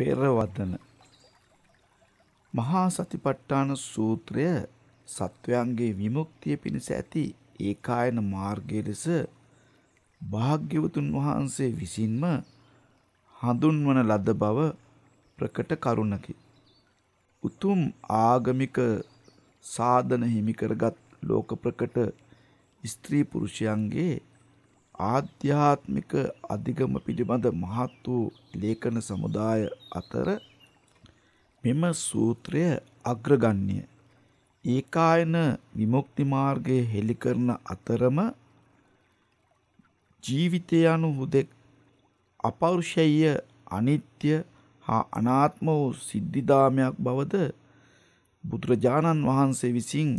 පෙරවදන මහා සතිපට්ඨාන සූත්‍රය සත්වයන්ගේ විමුක්තිය පිණිස ඇති ඒකායන මාර්ගය ලෙස භාග්‍යවතුන් වහන්සේ විසින්ම හඳුන්වන ලද බව ප්‍රකට කරුණකි. උතුම් ආගමික සාධන හිමිකරගත් ලෝක ප්‍රකට ස්ත්‍රී පුරුෂයන්ගේ ආධ්‍යාත්මික අධිගම පිළිබඳ මහත් වූ ලේඛන සමුදාය අතර මෙම සූත්‍රය අග්‍රගණ්‍ය ඒකායන විමුක්ති මාර්ගයේ හෙළි කරන අතරම ජීවිතය යනු හුදෙක් අපෞරුෂය අනිත්‍ය හා අනාත්ම වූ සිද්ධිදාමයක් බවද බුදුරජාණන් වහන්සේ විසින්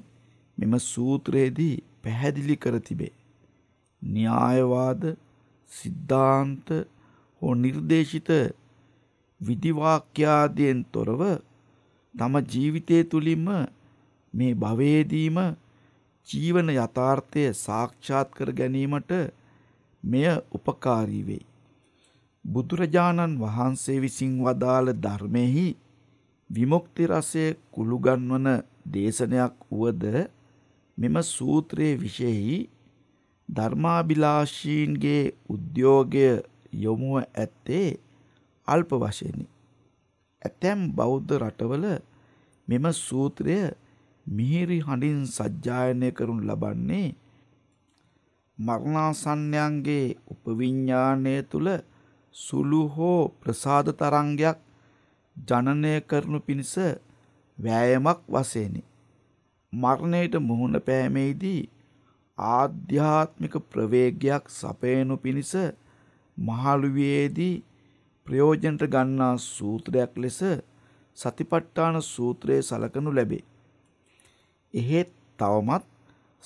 මෙම සූත්‍රයේදී පැහැදිලි කර තිබේ. න්‍යායවාද සිද්ධාන්ත හෝ නිර්දේශිත විදිවාක්‍යාදයෙන් තොරව තම ජීවිතය තුළින්ම මේ භවයේදීම ජීවන යථාර්ථය සාක්ෂාත් කර ගැනීමට මෙය උපකාරී වෙයි. බුදුරජාණන් වහන්සේ විසින් වදාළ ධර්මෙහි විමුක්ති රසය කුළුගන්වන දේශනයක් වුවද මෙම සූත්‍රයේ විශේෂයි ධර්මාභිලාෂීන්ගේ උද්‍යෝගය යොමුව ඇත්තේ අල්ප වශයෙනි. ඇතැම් බෞද්ධ රටවල මෙම සූත්‍රය මිහිරි හඬින් සජ්ජායනය කරුන් ලබන්නේ මරණාසන්නයන්ගේ උපවිඤ්ඥානය තුළ සුළු හෝ ප්‍රසාද තරංගයක් ජනනය කරනු පිණිස වෑයමක් වසේනි. මරණයට මුහුණ පෑමේදී ආධ්‍යාත්මික ප්‍රවේගයක් සපයනු පිණිස මහලුවේදී ප්‍රයෝජනට ගන්නා සූත්‍රයක් ලෙස සතිපට්ඨාන සූත්‍රයේ සලකනු ලැබේ. එහෙත් තවමත්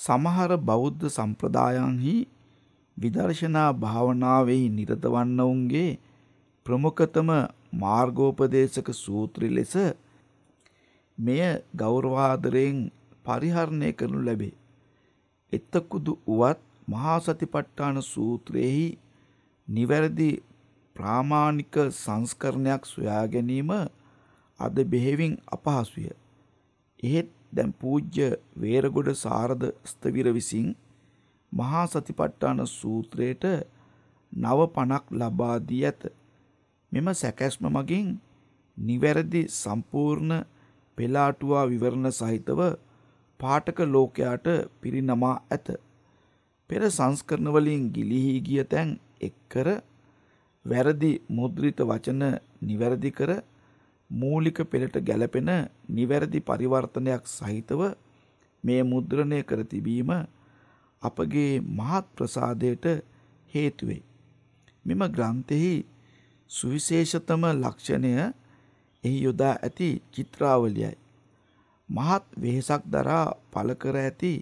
සමහර බෞද්ධ සම්ප්‍රදායන්හි විදර්ශනා භාවනාවෙහි නිරත වන්නවුන්ගේ ප්‍රමුඛතම මාර්ගෝපදේශක සූත්‍රය ලෙස මෙය ගෞරවාදරයෙන් පරිහරණය කරනු ලැබේ. එතකුදු වුවත් මහා සතිපට්ඨාන සූත්‍රයේහි නිවැරදි ප්‍රාමාණික සංස්කරණයක් සොයා ගැනීම අද බෙහෙවින් අපහසුය. එහෙත් දැන් පූජ්‍ය වේරගොඩ සාරද ස්තවිර විසින් මහා සතිපට්ඨාන සූත්‍රයට නව පණක් ලබා දී ඇත. මෙම සැකැස්ම මගින් නිවැරදි සම්පූර්ණ පෙලාටුවා විවරණ සහිතව පාඨක ලෝකයාට පිරිනමා ඇත. පෙර සංස්කරණවලින් ගිලිහි ගිය තැන් එක්කර වැරදි මුද්‍රිත වචන නිවැරදි කර මූලික පෙළට ගැලපෙන නිවැරදි පරිවර්තනයක් සහිතව මේ මුද්‍රණය කර තිබීම අපගේ මහත් ප්‍රසාදයට හේතුවේ. මෙම ග්‍රන්ථෙහි සුවිශේෂතම ලක්ෂණය එහි යොදා ඇති චිත්‍රාවලියයි. මහත් වෙහෙසක් දරා පළ කර ඇති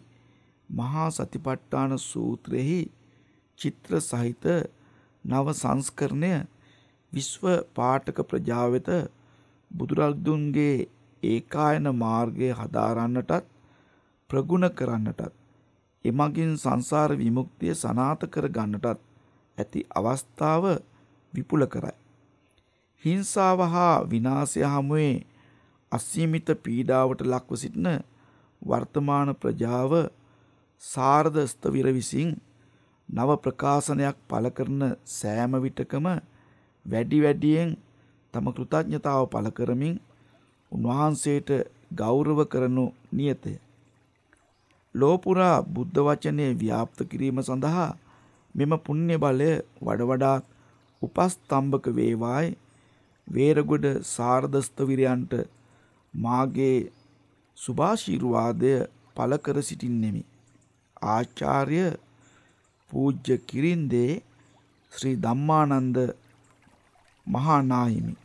මහා සතිපට්ඨාන සූත්‍රෙහි චිත්‍ර සහිත නව සංස්කරණය විශ්ව පාඨක ප්‍රජා වෙත බුදුරජුන්ගේ ඒකායන මාර්ගය හදාරන්නටත් ප්‍රගුණ කරන්නටත් එමගින් සංසාර විමුක්තිය සනාත කර ගන්නටත් ඇති අවස්ථාව විපුල කරයි. හිංසාව හා විනාශය හමුවේ අසීමිත පීඩාවට ලක්ව සිටින වර්තමාන ප්‍රජාව සාර්ධ ස්ථවිර විසින් නව ප්‍රකාශනයක් පළ කරන සෑම විටකම වැඩි වැඩියෙන් තම කෘතඥතාව පළ කරමින් උන්වහන්සේට ගෞරව කරනු නියතය. ලෝපුරා බුද්ධ වචනේ ව්‍යාප්ත කිරීම සඳහා මෙම පුණ්‍ය බලය වඩ වඩාත් උපස්තම්භක වේවායි වේරගොඩ සාර්ධස්තවිරයන්ට මාගේ සුභාශිර්වාදය පළ කර සිටින්නෙමි. ආචාර්ය පූජ්‍ය කිරින්දේ ශ්‍රී ධම්මානන්ද මහානාහිමි.